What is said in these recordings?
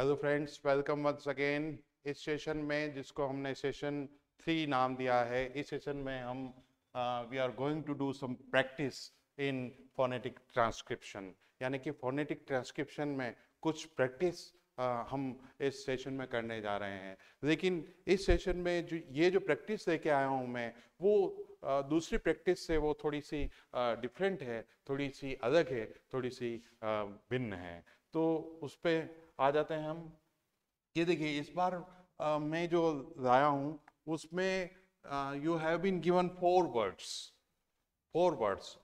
Hello friends welcome once again इस session में जिसको हमने सेशन थ्री नाम दिया है इस सेशन में हम we are going to do some practice in phonetic transcription यानी कि फोनेटिक ट्रांसक्रिप्शन में कुछ प्रैक्टिस uh, हम इस सेशन में करने जा रहे हैं लेकिन इस सेशन में जो ये जो प्रैक्टिस लेके आया हूँ मैं वो uh, दूसरी प्रैक्टिस से वो थोड़ी सी डिफरेंट uh, है थोड़ी सी अलग है थोड़ी सी uh, भिन्न है तो उस पर आ जाते हैं हम ये देखिए इस बार आ, मैं जो लाया हूँ उसमें you have been given four words four words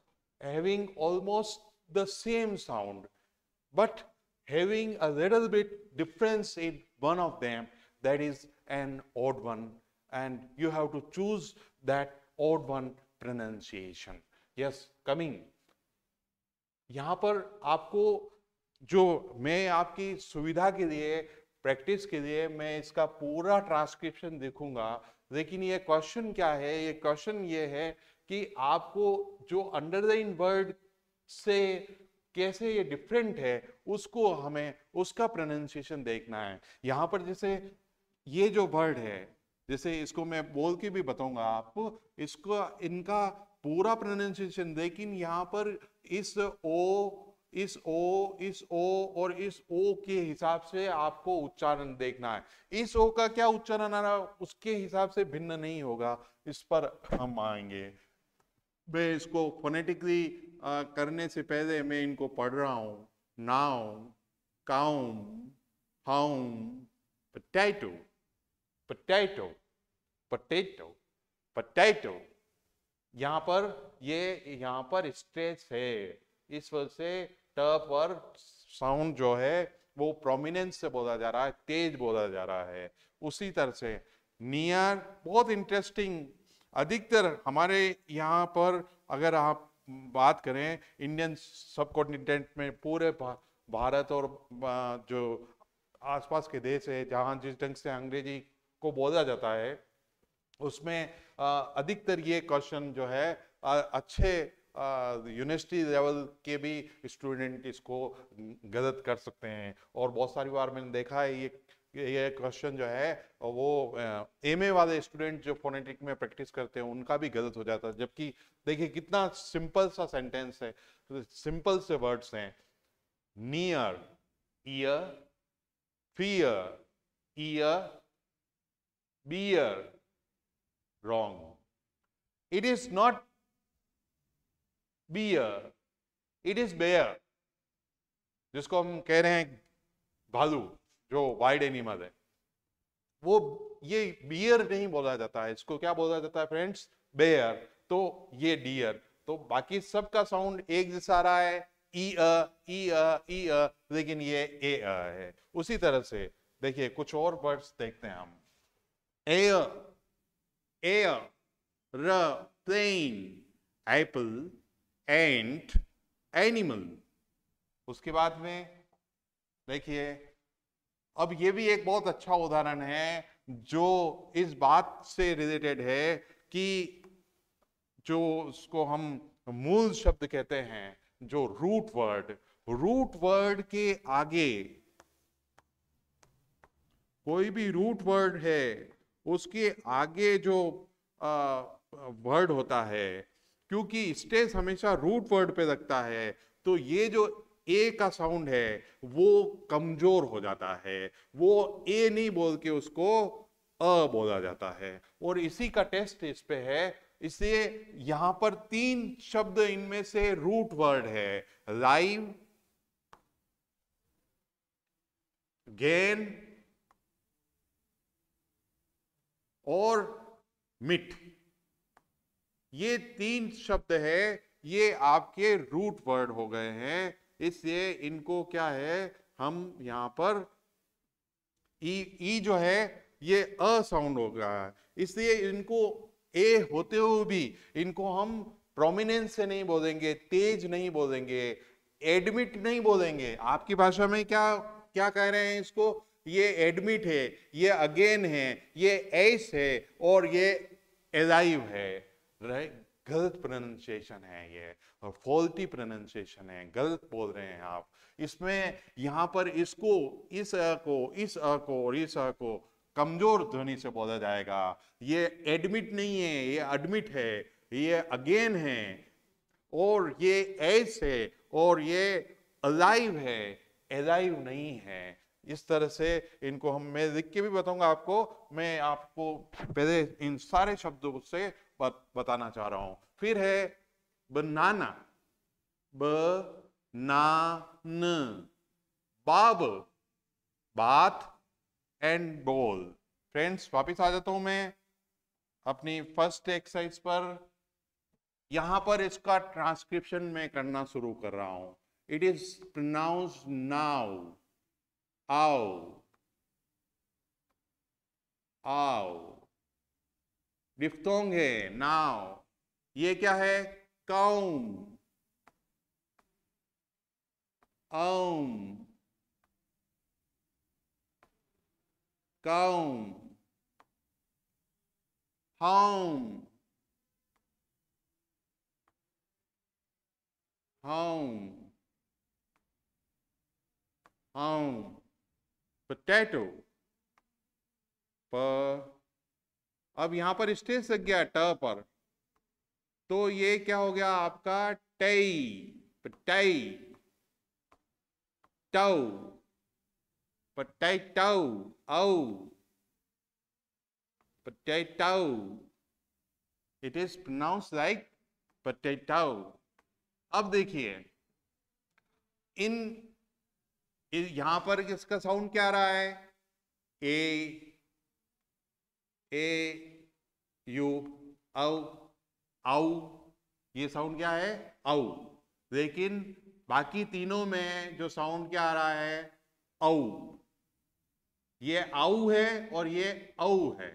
having almost the same sound but having a little bit difference in one of them that is an odd one and you have to choose that odd one pronunciation yes coming यहाँ पर आपको जो मैं आपकी सुविधा के लिए practice के लिए मैं इसका पूरा ट्रांसक्रिप्शन देखूंगा लेकिन ये क्वेश्चन क्या है ये क्वेश्चन ये है कि आपको जो अंडर द वर्ड से कैसे ये डिफरेंट है उसको हमें उसका प्रोनाउंसिएशन देखना है यहाँ पर जैसे ये जो वर्ड है जैसे इसको मैं बोल के भी बताऊंगा आपको इसको इनका पूरा प्रोनाउंसिएशन लेकिन यहाँ पर इस ओ इस ओ इस ओ और इस ओ के हिसाब से आपको उच्चारण देखना है इस ओ का क्या उच्चारण आ रहा उसके हिसाब से भिन्न नहीं होगा इस पर हम आएंगे मैं इसको फोनेटिकली करने से पहले मैं इनको पढ़ रहा हूं नाउ काउम हाउम पटैटो पटैटो पटेटो पटैटो यहाँ पर ये यहाँ पर स्ट्रेस है इस वजह से ट पर साउंड जो है वो प्रोमिनेंस से बोला जा रहा है तेज बोला जा रहा है उसी तरह से नियर बहुत इंटरेस्टिंग अधिकतर हमारे यहाँ पर अगर आप बात करें इंडियन सब कॉन्टिनेंट में पूरे भारत और जो आसपास के देश है जहाँ जिस ढंग से अंग्रेजी को बोला जाता है उसमें अधिकतर ये क्वेश्चन जो है अच्छे यूनिवर्सिटी लेवल के भी स्टूडेंट इसको गलत कर सकते हैं और बहुत सारी बार मैंने देखा है ये ये क्वेश्चन जो है वो एम ए वाले स्टूडेंट जो फोनेटिक में प्रैक्टिस करते हैं उनका भी गलत हो जाता है जबकि देखिए कितना सिंपल सा सेंटेंस है सिंपल से वर्ड्स हैं near ear fear ear beer wrong it is not beer it is bare जिसको हम कह रहे हैं भालू जो वाइड एनिमल है वो ये बियर नहीं बोला जाता है इसको क्या बोला जाता है फ्रेंड्स बेयर तो ये डियर तो बाकी सबका साउंड एक जैसा रहा है ई अ ई अ ई अ लेकिन ये ए अ है उसी तरह से देखिए कुछ और वर्ड्स देखते हैं हम ए एयर र प्लेन एप्पल एंट एनिमल उसके बाद में देखिए अब ये भी एक बहुत अच्छा उदाहरण है जो इस बात से रिलेटेड है कि जो उसको हम मूल शब्द कहते हैं जो रूट वर्ड रूट वर्ड के आगे कोई भी रूट वर्ड है उसके आगे जो वर्ड होता है क्योंकि स्टेज हमेशा रूट वर्ड पे लगता है तो ये जो ए का साउंड है वो कमजोर हो जाता है वो ए नहीं बोल के उसको अ बोला जाता है और इसी का टेस्ट इस पे है इसलिए यहां पर तीन शब्द इनमें से रूट वर्ड है लाइव गेन और मिट ये तीन शब्द है ये आपके रूट वर्ड हो गए हैं इसलिए इनको क्या है हम यहाँ पर ई ई जो है ये अ साउंड हो गया है इसलिए इनको ए होते हुए भी इनको हम प्रोमिनेंस से नहीं बोलेंगे तेज नहीं बोलेंगे एडमिट नहीं बोलेंगे आपकी भाषा में क्या क्या कह रहे हैं इसको ये एडमिट है ये अगेन है ये एस है और ये एलाइव है राइट गलत प्रोनाउंसिएशन है ये और फॉल्टी प्रोनाउंसिएशन है गलत बोल रहे हैं आप इसमें यहाँ पर इसको इस अ को इस अ को और इस अ को कमजोर ध्वनि से बोला जाएगा ये एडमिट नहीं है ये एडमिट है ये अगेन है और ये एस है और ये अलाइव है अलाइव नहीं है इस तरह से इनको हम मैं लिख के भी बताऊंगा आपको मैं आपको पहले इन सारे शब्दों से बताना चाह रहा हूं फिर है बनाना ब ना न बाब बात एंड बोल फ्रेंड्स वापिस आ जाता हूं मैं अपनी फर्स्ट एक्सरसाइज पर यहां पर इसका ट्रांसक्रिप्शन मैं करना शुरू कर रहा हूं इट इज प्रनाउंस नाउ आओ डिफ्थोंग है नाव ये क्या है कौम औम कौम हौम हौम हौम पटैटो पर अब यहां पर स्टेज लग गया ट पर तो ये क्या हो गया आपका टई टई टऊ पट्टई टऊ औ अब देखिए इन यहां पर इसका साउंड क्या आ रहा है ए ए यू औ आउ ये साउंड क्या है औ लेकिन बाकी तीनों में जो साउंड क्या आ रहा है औ ये आउ है और ये औ है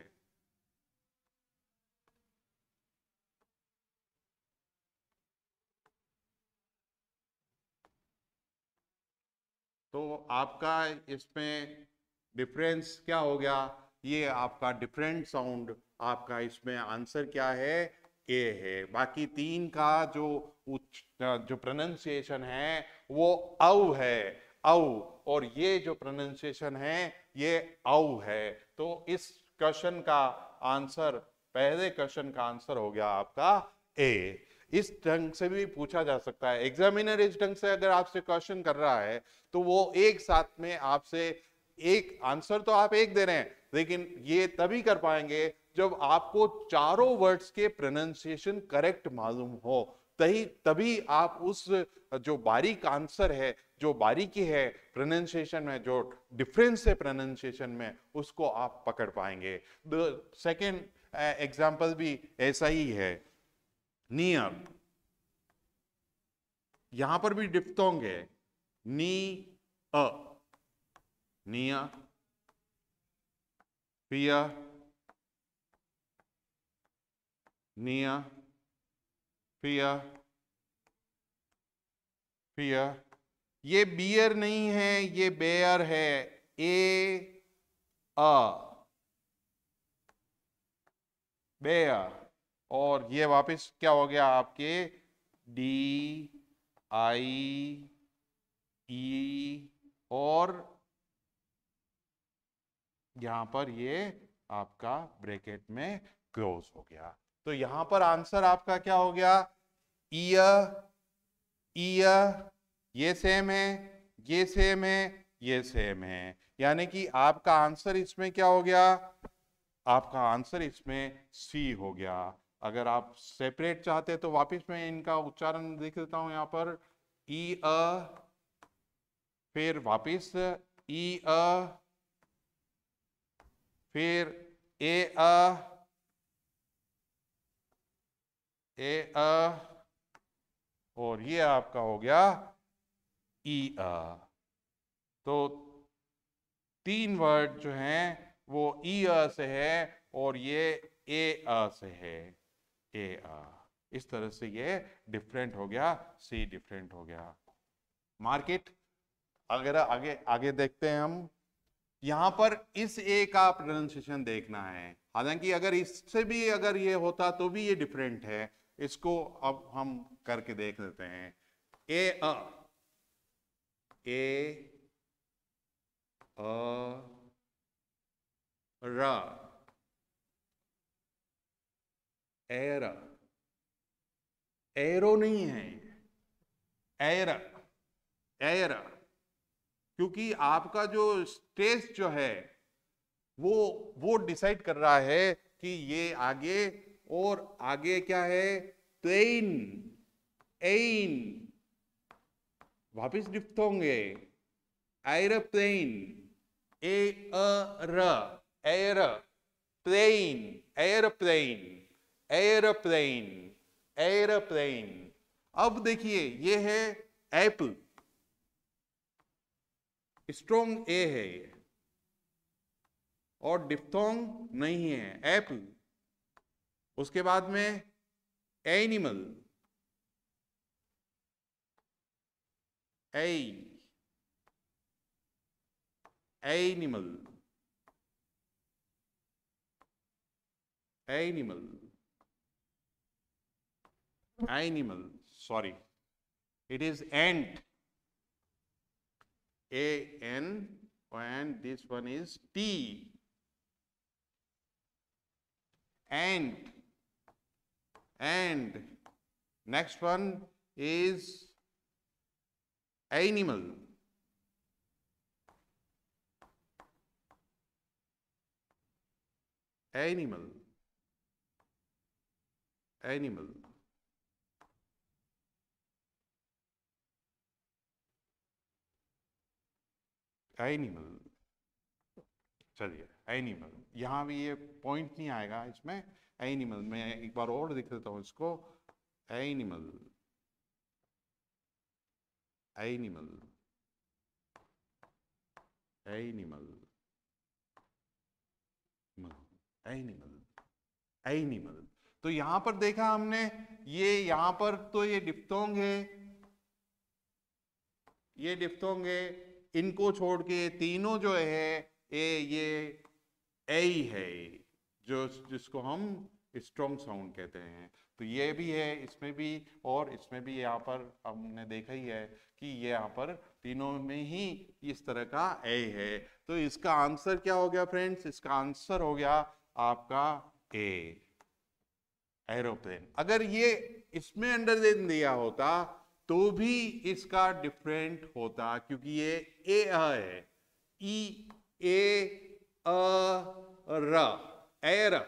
तो आपका इसमें डिफरेंस क्या हो गया ये आपका डिफरेंट साउंड आपका इसमें आंसर क्या है ए है बाकी तीन का जो उच्च जो प्रोनाउंसिएशन है वो औ है औ और ये जो प्रोनाउंसिएशन है ये औ है तो इस क्वेश्चन का आंसर पहले क्वेश्चन का आंसर हो गया आपका ए इस ढंग से भी पूछा जा सकता है एग्जामिनर इस ढंग से अगर आपसे क्वेश्चन कर रहा है तो वो एक साथ में आपसे एक आंसर तो आप एक दे रहे हैं लेकिन ये तभी कर पाएंगे जब आपको चारों वर्ड्स के प्रोनाउंसिएशन करेक्ट मालूम हो तही तभी आप उस जो बारीक आंसर है जो बारीकी है प्रोनाउंसिएशन में जो डिफरेंस है प्रोनाउंसिएशन में उसको आप पकड़ पाएंगे सेकेंड एग्जाम्पल भी ऐसा ही है नियर यहां पर भी डिप्तोंग है नी अ Nia, Pia, Nia, Pia, Pia. ये बियर नहीं है ये बेयर है ए अ बेयर और ये वापस क्या हो गया आपके डी आई ई और यहां पर ये आपका ब्रैकेट में क्लोज हो गया तो यहां पर आंसर आपका क्या हो गया ईयर ईयर ये सेम है ये सेम है ये सेम है यानी कि आपका आंसर इसमें क्या हो गया आपका आंसर इसमें सी हो गया अगर आप सेपरेट चाहते तो वापस मैं इनका उच्चारण देख देता हूं यहाँ पर ई अ फिर वापिस ई अ फिर ए अ ए अ और ये आपका हो गया ई अ तो तीन वर्ड जो हैं वो ई अ से है और ये ए अ से है ए अ इस तरह से ये डिफरेंट हो गया सी डिफरेंट हो गया मार्केट अगर आगे आगे देखते हैं हम यहां पर इस ए का प्रोनाउंसिएशन देखना है हालांकि अगर इससे भी अगर ये होता तो भी ये डिफरेंट है इसको अब हम करके देख लेते हैं ए अ ए अ र एर एरो नहीं है एर एर क्योंकि आपका जो स्टेज जो है वो वो डिसाइड कर रहा है कि ये आगे और आगे क्या है तेन एन वापिस डिफ्ट होंगे एयरप्लेन ए र air plane airplane airplane airplane अब देखिए ये है एप्पल स्ट्रोंग ए है ये और डिप्थोंग नहीं है एपल उसके बाद में animal A animal animal animal sorry it is ant A N and this one is T. And and next one is animal. Animal. Animal. Animal चलिए एनिमल यहाँ भी ये पॉइंट नहीं आएगा इसमें एनिमल मैं एक बार और दिख देता हूँ इसको animal animal animal animal animal तो यहां पर देखा हमने ये यहां पर तो ये डिप्टोंग है ये डिप्टोंग है इनको छोड़ के तीनों जो है ए ये ए है जो जिसको हम स्ट्रॉन्ग साउंड कहते हैं तो ये भी है इसमें भी और इसमें भी यहाँ पर हमने देखा ही है कि ये यहाँ पर तीनों में ही इस तरह का ए है तो इसका आंसर क्या हो गया फ्रेंड्स इसका आंसर हो गया आपका ए एरोप्लेन अगर ये इसमें अंडर दिया होता तो भी इसका डिफरेंट होता क्योंकि ये ए अ है ई ए अ र एर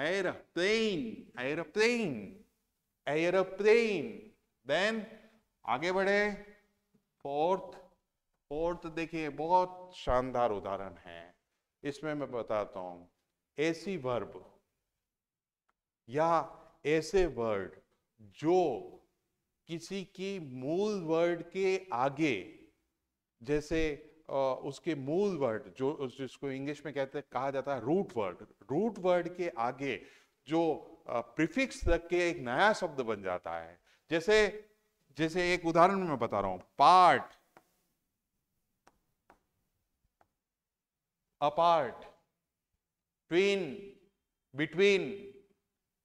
एर प्लेन एरोप्लेन एरोप्लेन देन आगे बढ़े फोर्थ फोर्थ देखिए बहुत शानदार उदाहरण है इसमें मैं बताता हूं ऐसी वर्ब या ऐसे वर्ड जो किसी की मूल वर्ड के आगे जैसे उसके मूल वर्ड जो जिसको इंग्लिश में कहते कहा जाता है रूट वर्ड रूट वर्ड के आगे जो प्रीफिक्स रख के एक नया शब्द बन जाता है जैसे जैसे एक उदाहरण में बता रहा हूं पार्ट अपार्ट ट्वीन बिटवीन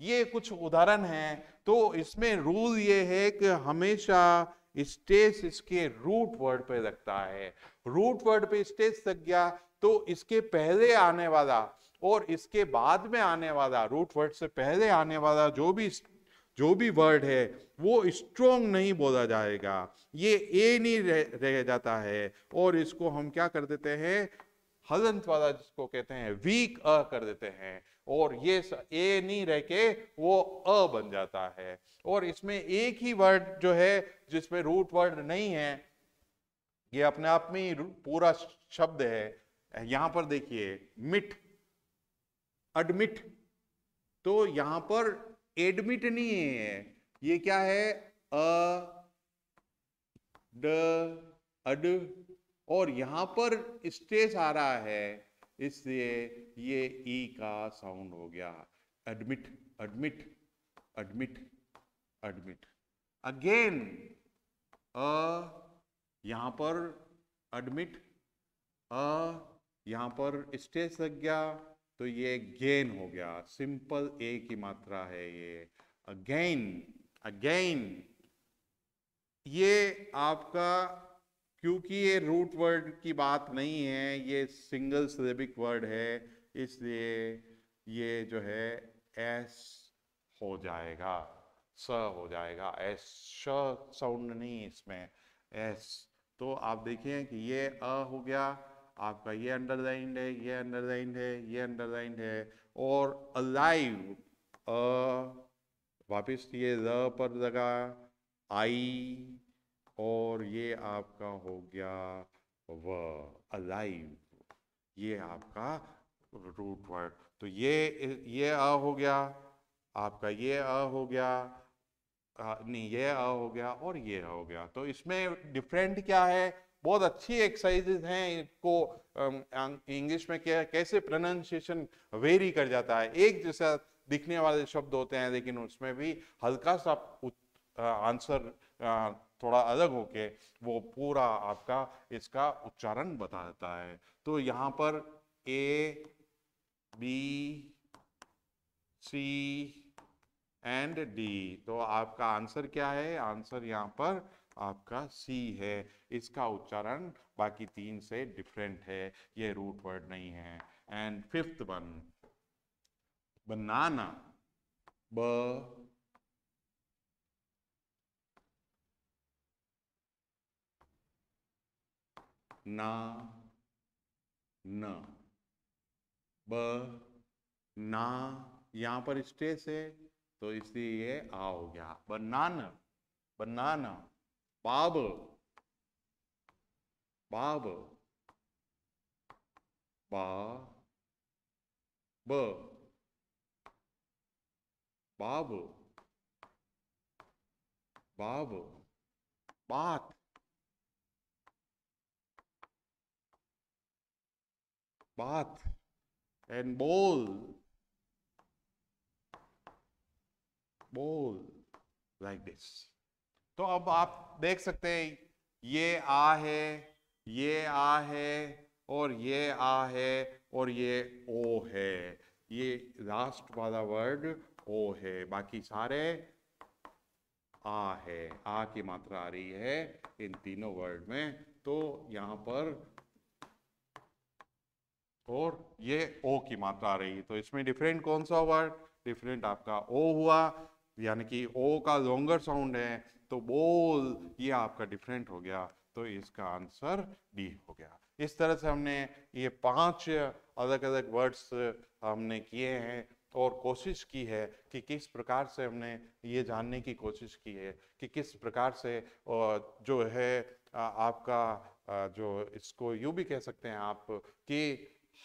ये कुछ उदाहरण हैं तो इसमें रूल ये है कि हमेशा स्टेस इसके रूट वर्ड पे लगता है रूट वर्ड पे स्टेस लग गया तो इसके पहले आने वाला और इसके बाद में आने वाला रूट वर्ड से पहले आने वाला जो भी जो भी वर्ड है वो स्ट्रोंग नहीं बोला जाएगा ये ए नहीं रह, रह जाता है और इसको हम क्या कर देते हैं हजंत वाला जिसको कहते हैं वीक अ कर देते हैं और ये ए नहीं रह के वो अ बन जाता है और इसमें एक ही वर्ड जो है जिसमें रूट वर्ड नहीं है ये अपने आप में ही पूरा शब्द है यहां पर देखिए मिट एडमिट तो यहां पर एडमिट नहीं है ये क्या है अ ड अड और यहां पर स्टेस आ रहा है इसलिए ये ई का साउंड हो गया admit admit admit admit again uh यहां पर एडमिट अ यहां पर स्टेज लग गया तो ये गेन हो गया सिंपल ए की मात्रा है ये अगेन अगेन ये आपका क्योंकि ये रूट वर्ड की बात नहीं है ये सिंगल सिलेबिक वर्ड है इसलिए ये जो है एस हो जाएगा स हो जाएगा एस श साउंड नहीं इसमें एस तो आप देखिए कि ये अ हो गया आपका ये अंडरलाइंड है ये अंडरलाइंड है ये अंडरलाइंड है और अलाइव अ वापिस ये ल पर लगा आई और ये आपका हो गया व अलाइव ये आपका रूट वर्ड तो ये ये आ हो गया आपका ये अ हो गया आ, नहीं ये आ हो गया और ये हो गया तो इसमें डिफरेंट क्या है बहुत अच्छी एक्सरसाइजेज हैं इनको इंग्लिश में क्या कैसे प्रोनाउंसिएशन वेरी कर जाता है एक जैसा दिखने वाले शब्द होते हैं लेकिन उसमें भी हल्का सा आंसर थोड़ा अलग होके वो पूरा आपका इसका उच्चारण बता देता है तो यहां पर A B C and D तो आपका आंसर क्या है आंसर यहाँ पर आपका सी है इसका उच्चारण बाकी तीन से डिफरेंट है ये रूट वर्ड नहीं है एंड फिफ्थ वन बनाना ब ना न ब ना यहाँ पर स्ट्रेस है तो इसलिए ये आ हो गया बनान बनान बाब बाब बा ब बाब बाब बात bath and bowl. Bowl like this. तो अब आप देख सकते हैं ये आ है ये आ है और ये आ है और ये ओ है ये लास्ट वाला वर्ड ओ है बाकी सारे आ है आ की मात्रा आ रही है इन तीनों वर्ड में तो यहां पर और ये ओ की मात्रा आ रही है तो इसमें डिफरेंट कौन सा वर्ड डिफरेंट आपका ओ हुआ यानी कि ओ का लॉन्गर साउंड है तो बोल ये आपका डिफरेंट हो गया तो इसका आंसर डी हो गया इस तरह से हमने ये पांच अलग अलग वर्ड्स हमने किए हैं और कोशिश की है कि किस प्रकार से हमने ये जानने की कोशिश की है कि किस प्रकार से जो है आपका जो इसको यूं भी कह सकते हैं आप कि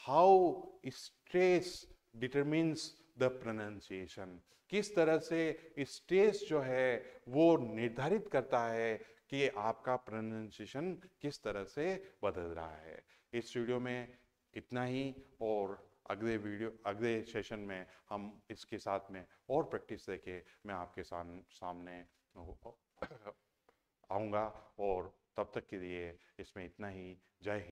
how stress determines the pronunciation किस तरह से स्ट्रेस जो है वो निर्धारित करता है कि आपका प्रोनाउंसिएशन किस तरह से बदल रहा है इस वीडियो में इतना ही और अगले वीडियो अगले सेशन में हम इसके साथ में और प्रैक्टिस देके मैं आपके सामने आऊँगा और तब तक के लिए इसमें इतना ही जय हिंद